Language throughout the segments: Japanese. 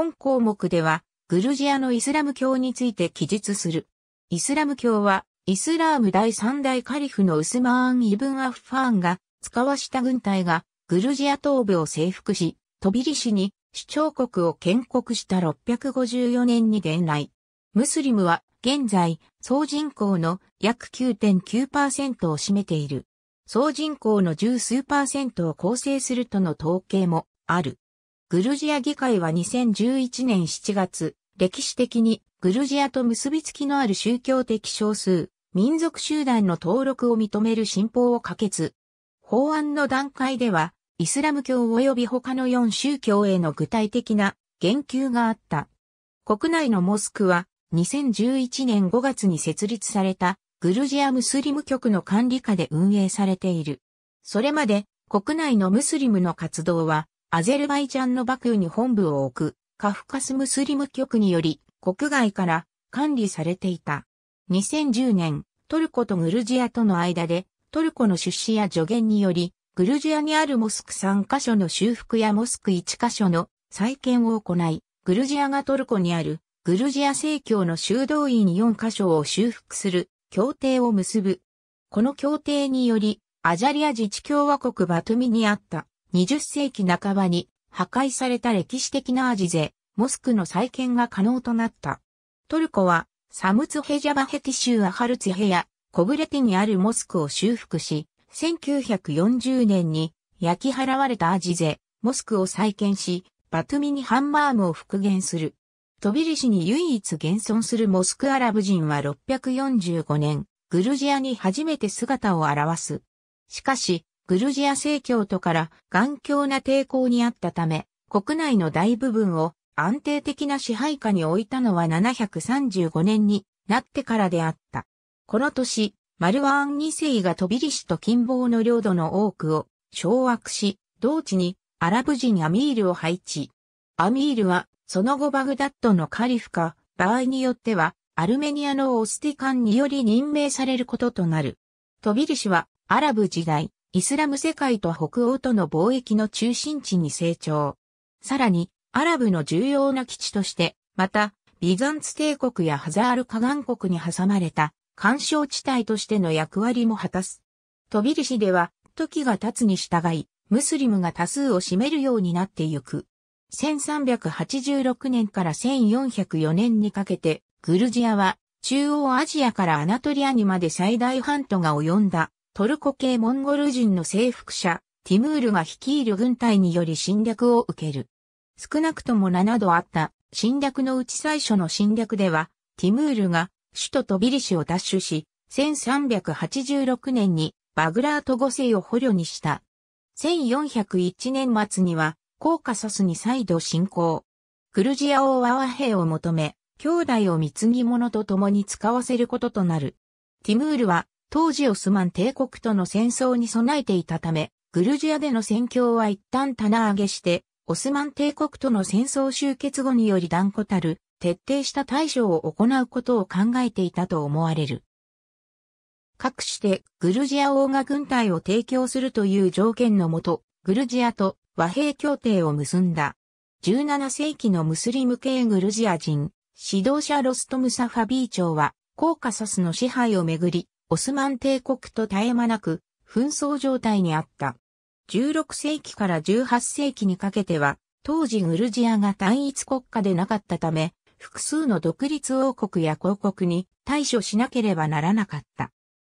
本項目では、グルジアのイスラム教について記述する。イスラム教は、イスラーム第三代カリフのウスマーン・イブン・アフファーンが、使わした軍隊が、グルジア東部を征服し、トビリシに、主張国を建国した654年に伝来。ムスリムは、現在、総人口の約9.9%を占めている。総人口の十数パーセントを構成するとの統計もある。グルジア議会は2011年7月、歴史的にグルジアと結びつきのある宗教的少数、民族集団の登録を認める新法を可決。法案の段階では、イスラム教及び他の4宗教への具体的な言及があった。国内のモスクは、2011年5月に設立されたグルジアムスリム局の管理下で運営されている。それまで国内のムスリムの活動はアゼルバイジャンのバクーに本部を置く、カフカスムスリム局により、国外から管理されていた。2010年、トルコとグルジアとの間で、トルコの出資や助言により、グルジアにあるモスク3カ所の修復やモスク1カ所の再建を行い、グルジアがトルコにあるグルジア正教の修道院4カ所を修復する協定を結ぶ。この協定により、アジャリア自治共和国バトミにあった20世紀半ばに破壊された歴史的なアジゼ、モスクの再建が可能となった。トルコは、サムツヘジャバヘティ州アハルツヘや、コブレティにあるモスクを修復し、1940年に焼き払われたアジゼ、モスクを再建し、バトゥミニハンマームを復元する。トビリシに唯一現存するモスクアラブ人は645年、グルジアに初めて姿を現す。しかし、グルジア正教徒から頑強な抵抗にあったため、国内の大部分を安定的な支配下に置いたのは735年になってからであった。この年、マルワーン2世がトビリシと近傍の領土の多くを掌握し、同地にアラブ人アミールを配置。アミールは、その後バグダッドのカリフか、場合によっては、アルメニアのオスティカンにより任命されることとなる。トビリシは、アラブ時代、イスラム世界と北欧との貿易の中心地に成長。さらに、アラブの重要な基地として、また、ビザンツ帝国やハザール河岸国に挟まれた、干渉地帯としての役割も果たす。トビリシでは、時が経つに従い、ムスリムが多数を占めるようになってゆく。1386年から1404年にかけて、グルジアは中央アジアからアナトリアにまで最大半島が及んだトルコ系モンゴル人の征服者、ティムールが率いる軍隊により侵略を受ける。少なくとも7度あった侵略のうち最初の侵略では、ティムールが首都トビリシを奪取し、1386年にバグラート五世を捕虜にした。1401年末には、コーカソスに再度侵攻。クルジア王は和平を求め、兄弟を貢ぎ物と共に使わせることとなる。ティムールは当時オスマン帝国との戦争に備えていたため、グルジアでの戦況は一旦棚上げして、オスマン帝国との戦争終結後により断固たる、徹底した対処を行うことを考えていたと思われる。かくしてグルジア王が軍隊を提供するという条件のもと、グルジアと和平協定を結んだ。17世紀のムスリム系グルジア人、指導者ロストムサファビー長は、コーカサスの支配をめぐり、オスマン帝国と絶え間なく紛争状態にあった。16世紀から18世紀にかけては、当時グルジアが単一国家でなかったため、複数の独立王国や公国に対処しなければならなかった。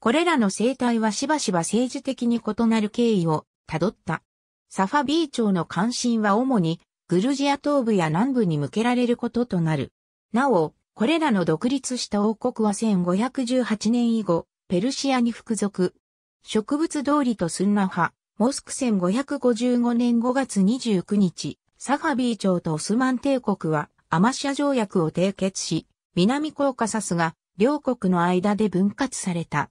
これらの生態はしばしば政治的に異なる経緯をたどった。サファビー朝の関心は主にグルジア東部や南部に向けられることとなる。なお、これらの独立した王国は1518年以後、ペルシアに服属。植物通りとスンナ派、モスク1555年5月29日、サファビー朝とオスマン帝国はアマシア条約を締結し、南コーカサスが両国の間で分割された。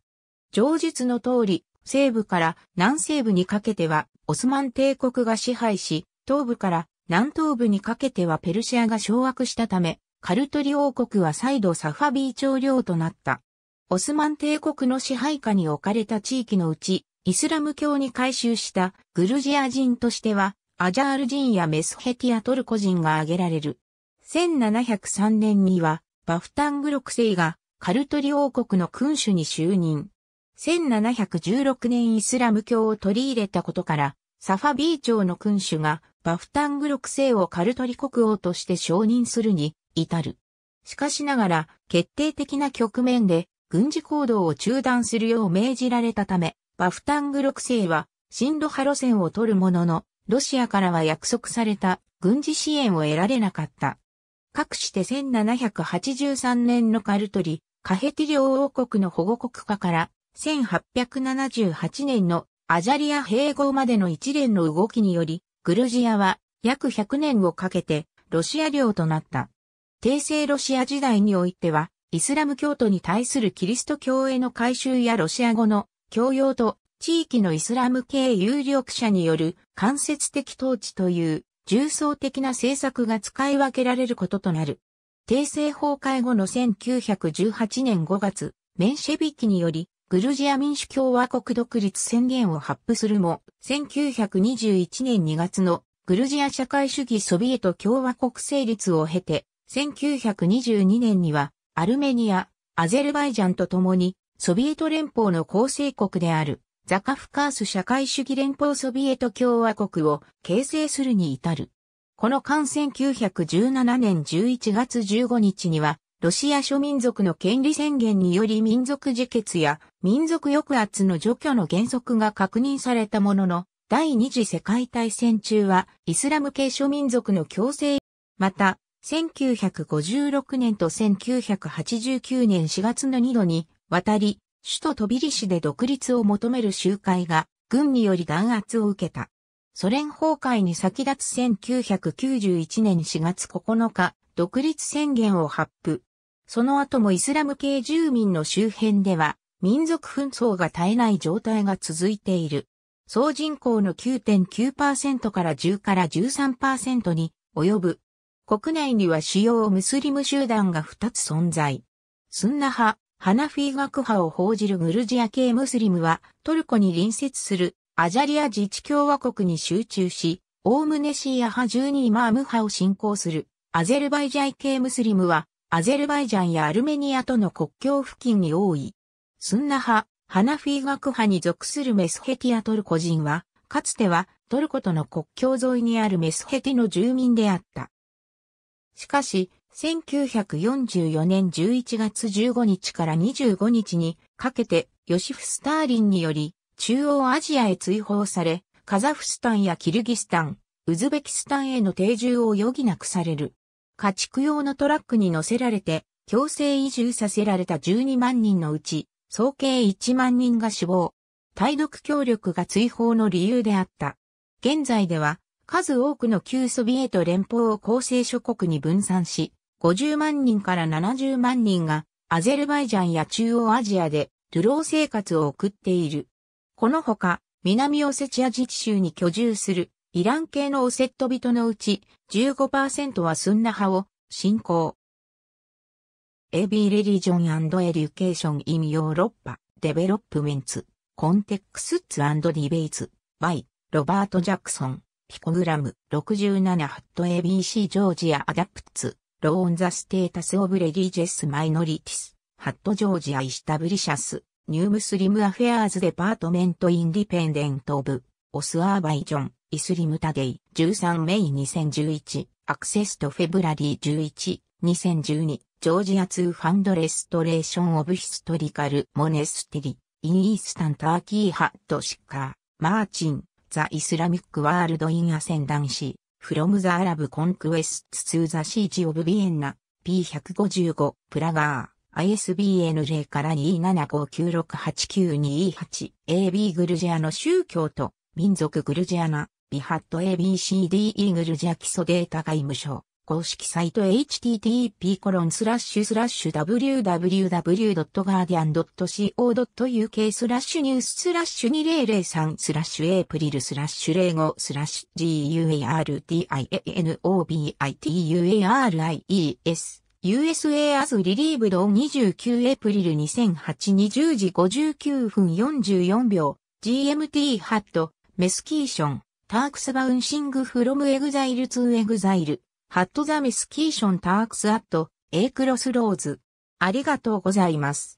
上述の通り、西部から南西部にかけてはオスマン帝国が支配し、東部から南東部にかけてはペルシアが掌握したため、カルトリ王国は再度サファビー朝領となった。オスマン帝国の支配下に置かれた地域のうち、イスラム教に改宗したグルジア人としては、アジャール人やメスヘティアトルコ人が挙げられる。1703年には、バフタングロセイがカルトリ王国の君主に就任。1716年イスラム教を取り入れたことから、サファビー朝の君主がバフタングロセイをカルトリ国王として承認するに至る。しかしながら決定的な局面で軍事行動を中断するよう命じられたため、バフタング6世は、ンロ派路線を取るものの、ロシアからは約束された軍事支援を得られなかった。かくして1783年のカルトリ、カヘティ両王国の保護国化から、1878年のアジャリア併合までの一連の動きにより、グルジアは約100年をかけてロシア領となった。帝政ロシア時代においては、イスラム教徒に対するキリスト教への改修やロシア語の教養と地域のイスラム系有力者による間接的統治という重層的な政策が使い分けられることとなる。訂正崩壊後の1918年5月、メンシェビキによりグルジア民主共和国独立宣言を発布するも、1921年2月のグルジア社会主義ソビエト共和国成立を経て、1922年にはアルメニア、アゼルバイジャンと共に、ソビエト連邦の構成国である、ザカフカース社会主義連邦ソビエト共和国を形成するに至る。この間1917年11月15日には、ロシア諸民族の権利宣言により民族自決や民族抑圧の除去の原則が確認されたものの、第二次世界大戦中はイスラム系諸民族の強制、また1956年と1989年4月の2度に渡り、首都飛びリ市で独立を求める集会が軍により弾圧を受けた。ソ連崩壊に先立つ1991年4月9日、独立宣言を発布。その後もイスラム系住民の周辺では民族紛争が絶えない状態が続いている。総人口の9.9%から10から13%に及ぶ国内には主要ムスリム集団が2つ存在。スンナ派、ハナフィー学派を報じるグルジア系ムスリムはトルコに隣接するアジャリア自治共和国に集中し、オームネシーア派12イマーム派を信仰するアゼルバイジャイ系ムスリムはアゼルバイジャンやアルメニアとの国境付近に多い。スンナ派、ハナフィー学派に属するメスヘティアトルコ人は、かつてはトルコとの国境沿いにあるメスヘティの住民であった。しかし、1944年11月15日から25日にかけて、ヨシフ・スターリンにより、中央アジアへ追放され、カザフスタンやキルギスタン、ウズベキスタンへの定住を余儀なくされる。家畜用のトラックに乗せられて、強制移住させられた12万人のうち、総計1万人が死亡。対独協力が追放の理由であった。現在では、数多くの旧ソビエト連邦を構成諸国に分散し、50万人から70万人がアゼルバイジャンや中央アジアで流浪生活を送っている。このほか、南オセチア自治州に居住するイラン系のオセット人のうち15%はスンナ派を信仰。AB Religion and Education in e u r o p a Developments Contexts and Debates by ロバート・ジャクソンピコグラム67ハット ABC ジョージアアダプツ、ローンザステータスオブレディジェスマイノリティス、ハットジョージアイスタブリシャス、ニュームスリムアフェアーズデパートメントインディペンデントオブ、オスアーバイジョン、イスリムタデイ、13メイ2011、アクセストフェブラリー11、2012、ジョージア2ファンドレストレーションオブヒストリカルモネスティリ、イースタンターキーハットシッカー、マーチン、ザ・イスラミック・ワールド・イン・アセンダン c o フロム・ザ・アラブ・コンクエス s ツー・ザ・シー f オブ・ e エンナ、P155、プラガー、ISBN 0から275968928、AB グルジアの宗教と民族グルジアナ、ビハット ABCDE グルジア基礎データ外務省。公式サイト http://www.guardian.co.uk スラッシュニューススラッシュ2003スラッシュエイプリルスラッシュ05スラッシュ GUARDIANOBITUARIES USA as Relieved on 29 April 2008-20時59分44秒 GMT hat, ハットメスキ t ションタークスバウンシングフロムエグザイルツーエグザイルハットザミスキーションタークスアット、エイクロスローズ。ありがとうございます。